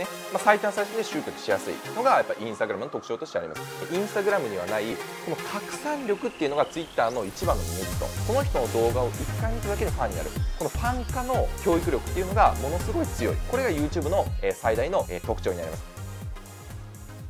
ね、まあ、最短最初で集客しやすいのがやっぱインスタグラムの特徴としてありますインスタグラムにはないこの拡散力っていうのがツイッターの一番のメリットこの人の動画を1回見ただけでファンになるこのファン化の教育力っていうのがものすごい強いこれが YouTube の最大の特徴になります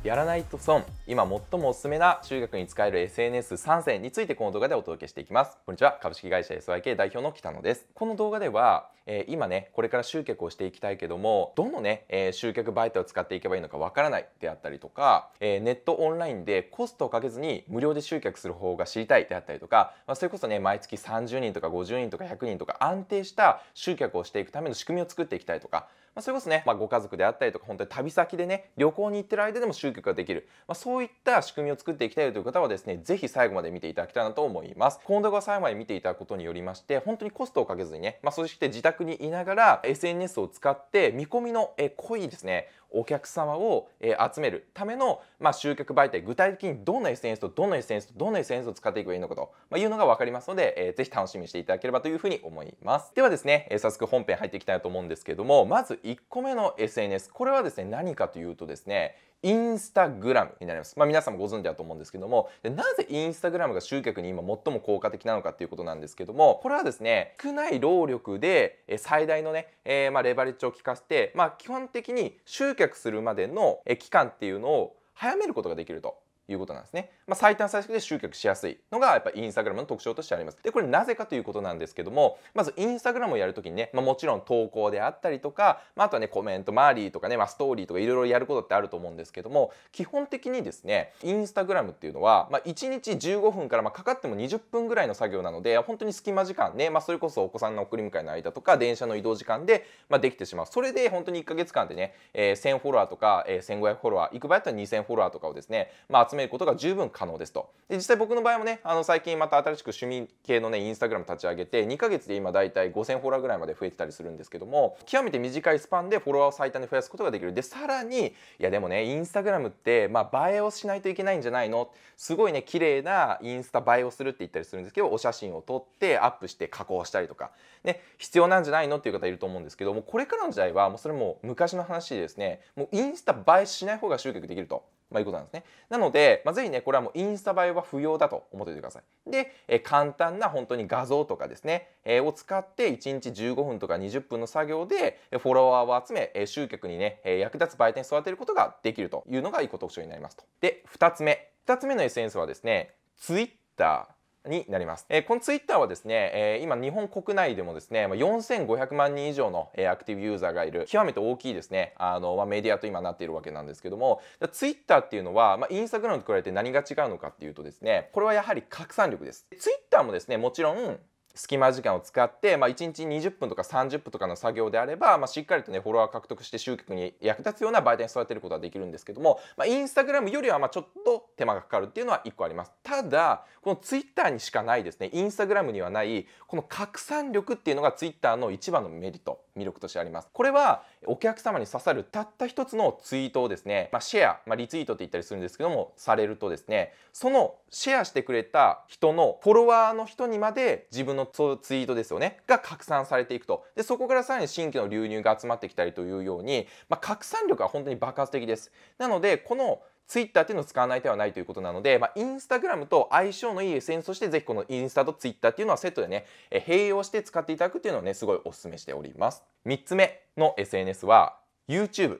やらないと損今最もおすすめな中学に使える s n s 参戦についてこの動画でお届けしていきますこんにちは株式会社 SYK 代表の北野ですこの動画では、えー、今ねこれから集客をしていきたいけどもどのね、えー、集客媒体を使っていけばいいのかわからないであったりとか、えー、ネットオンラインでコストをかけずに無料で集客する方法が知りたいであったりとか、まあ、それこそね毎月30人とか50人とか100人とか安定した集客をしていくための仕組みを作っていきたいとかまあ、それこそね、まあ、ご家族であったりとか本当に旅先でね旅行に行ってる間でも集客ができる、まあ、そういった仕組みを作っていきたいという方はですね是非最後まで見ていただきたいなと思いますこの動画を最後まで見ていただくことによりまして本当にコストをかけずにね、まあ、そして自宅にいながら SNS を使って見込みの濃いですねお客様を、えー、集めるための、まあ、集客媒体具体的にどんな SNS とどんな SNS とどんな SNS を使っていけばいいのかと、まあ、いうのが分かりますので、えー、ぜひ楽しみにしていただければというふうに思いますではですね、えー、早速本編入っていきたいと思うんですけどもまず1個目の SNS これはですね何かというとですねインスタグラムになります。まあ、皆さんもご存知だと思うんですけどもでなぜインスタグラムが集客に今最も効果的なのかっていうことなんですけどもこれはですね少ない労力で最大のね、えー、まあレバレッジを効かせて、まあ、基本的に集客するまでの期間っていうのを早めることができると。いうことなんですね。まあ、最短最速で集客しやすいのがやっぱインスタグラムの特徴としてあります。で、これなぜかということなんですけども、まずインスタグラムをやるときにね、まあ、もちろん投稿であったりとか、まあ、あとはね、コメント周りとかね、まあ、ストーリーとかいろいろやることってあると思うんですけども、基本的にですね、インスタグラムっていうのは、まあ、1日15分からまあかかっても20分ぐらいの作業なので、本当に隙間時間ね、まあ、それこそお子さんの送り迎えの間とか、電車の移動時間で、まあ、できてしまう。それで本当に1ヶ月間でね、えー、1000フォロワーとか、えー、1500フォロワー、いく場合だったら2000フォロワーとかをですね、まあ、集めることが十分可能ですと。で実際僕の場合もねあの最近また新しく趣味系のねインスタグラム立ち上げて2ヶ月で今だいたい5000フォロワーぐらいまで増えてたりするんですけども極めて短いスパンでフォロワーを最短で増やすことができる。でさらにいやでもねインスタグラムってまあ映えをしないといけないんじゃないのすごいね綺麗なインスタ映えをするって言ったりするんですけどお写真を撮ってアップして加工したりとかね必要なんじゃないのっていう方いると思うんですけどもこれからの時代はもうそれも昔の話でですねもうインスタ映えしない方が集客できると。まあ、いうことなんですね。なので、まあ、ぜひね、これはもうインスタ映えは不要だと思っておいてください。で、え簡単な本当に画像とかですね、えを使って1日15分とか20分の作業でフォロワーを集め、え集客にね、え役立つ売店に育てることができるというのがいいこと特徴になりますと。で、2つ目。2つ目の SNS はですね、Twitter、になります。えー、このツイッターはですね、えー、今日本国内でもですね、まあ、4500万人以上の、えー、アクティブユーザーがいる、極めて大きいですね、あの、まあ、メディアと今なっているわけなんですけども、ツイッターっていうのは、まあ、インスタグラムと比べて何が違うのかっていうとですね、これはやはり拡散力です。ツイッターもですね、もちろん、隙間時間を使って、まあ、1日20分とか30分とかの作業であれば、まあ、しっかりとねフォロワー獲得して集客に役立つような媒体に育てることはできるんですけども、まあ、インスタグラムよりはまあちょっと手間がかかるっていうのは1個ありますただこのツイッターにしかないですねインスタグラムにはないこの拡散力っていうのがツイッターの一番のメリット魅力としてありますこれはお客様に刺さるたった一つのツイートをですね、まあ、シェア、まあ、リツイートって言ったりするんですけどもされるとですねそのシェアしてくれた人のフォロワーの人にまで自分ののツイートですよねが拡散されていくとでそこからさらに新規の流入が集まってきたりというように、まあ、拡散力は本当に爆発的ですなのでこのツイッターっていうのを使わない手はないということなので、まあ、インスタグラムと相性のいい SNS としてぜひこのインスタとツイッターっていうのはセットでね併用して使っていただくっていうのをねすごいお勧めしております3つ目の SNS は YouTube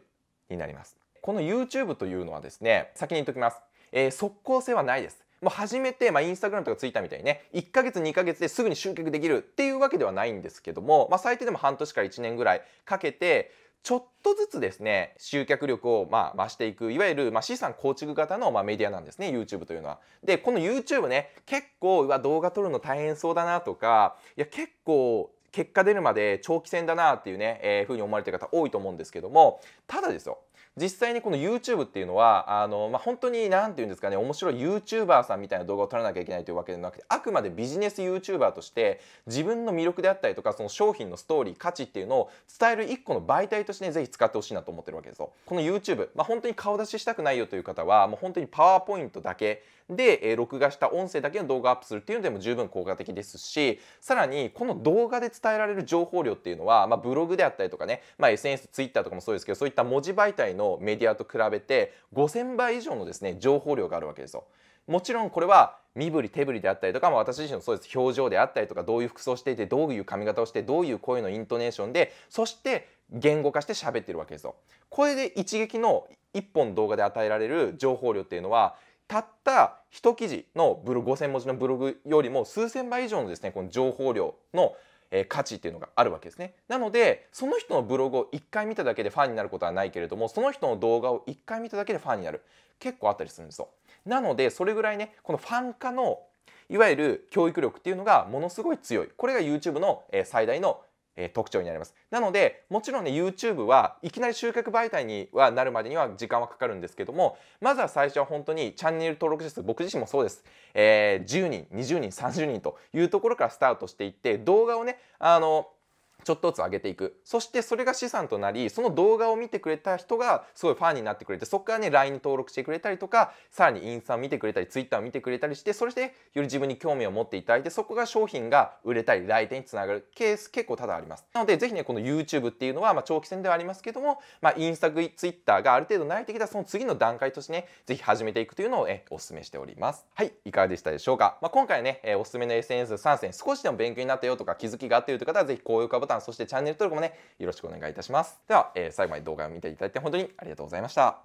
になりますこの YouTube というのはですね先に言っときます、えー、即効性はないですもう始めて、まあ、インスタグラムとかツイッターみたいにね1ヶ月2ヶ月ですぐに集客できるっていうわけではないんですけども、まあ、最低でも半年から1年ぐらいかけてちょっとずつですね集客力をま増していくいわゆるま資産構築型のまメディアなんですね YouTube というのは。でこの YouTube ね結構うわ動画撮るの大変そうだなとかいや結構結果出るまで長期戦だなっていうね、えー、ふうに思われてる方多いと思うんですけどもただですよ実際にこの YouTube っていうのはあの、まあ、本当に何て言うんですかね面白い YouTuber さんみたいな動画を撮らなきゃいけないというわけではなくてあくまでビジネス YouTuber として自分の魅力であったりとかその商品のストーリー価値っていうのを伝える一個の媒体としてね是非使ってほしいなと思ってるわけですよ。この YouTube、まあ、本当に顔出ししたくないよという方はもう本当にパワーポイントだけで、え録画した音声だけの動画アップするっていうのでも十分効果的ですしさらにこの動画で伝伝えられる情報量っていうのは、まあ、ブログであったりとかね、まあ、SNS、Twitter とかもそうですけどそういった文字媒体のメディアと比べて5000倍以上のですね情報量があるわけですよ。もちろんこれは身振り手振りであったりとか、まあ、私自身のそうです表情であったりとかどういう服装していてどういう髪型をしてどういう声のイントネーションでそして言語化して喋ってるわけですよ。これで一撃の1本動画で与えられる情報量っていうのはたった1記事のブログ5000文字のブログよりも数千倍以上のですねこの情報量のえ価値っていうのがあるわけですね。なのでその人のブログを1回見ただけでファンになることはないけれどもその人の動画を1回見ただけでファンになる結構あったりするんですよ。なのでそれぐらいねこのファン化のいわゆる教育力っていうのがものすごい強いこれが YouTube の最大のえ特徴になります。なのでもちろんね YouTube はいきなり集客媒体にはなるまでには時間はかかるんですけどもまずは最初は本当にチャンネル登録者数僕自身もそうです、えー、10人20人30人というところからスタートしていって動画をねあのちょっとずつ上げていくそしてそれが資産となりその動画を見てくれた人がすごいファンになってくれてそこからね LINE 登録してくれたりとかさらにインスタ見てくれたり Twitter を見てくれたりしてそれでより自分に興味を持っていただいてそこが商品が売れたり来店につながるケース結構多々ありますなのでぜひねこの YouTube っていうのは、まあ、長期戦ではありますけども、まあ、インスタ Twitter がある程度慣れてきたその次の段階としてねぜひ始めていくというのをえお勧めしておりますはいいかがでしたでしょうか、まあ、今回ねおすすめの SNS3 選少しでも勉強になったよとか気づきがあったよという方はぜひ高評価ボタンタン、そしてチャンネル登録もね、よろしくお願いいたします。では、えー、最後まで動画を見ていただいて本当にありがとうございました。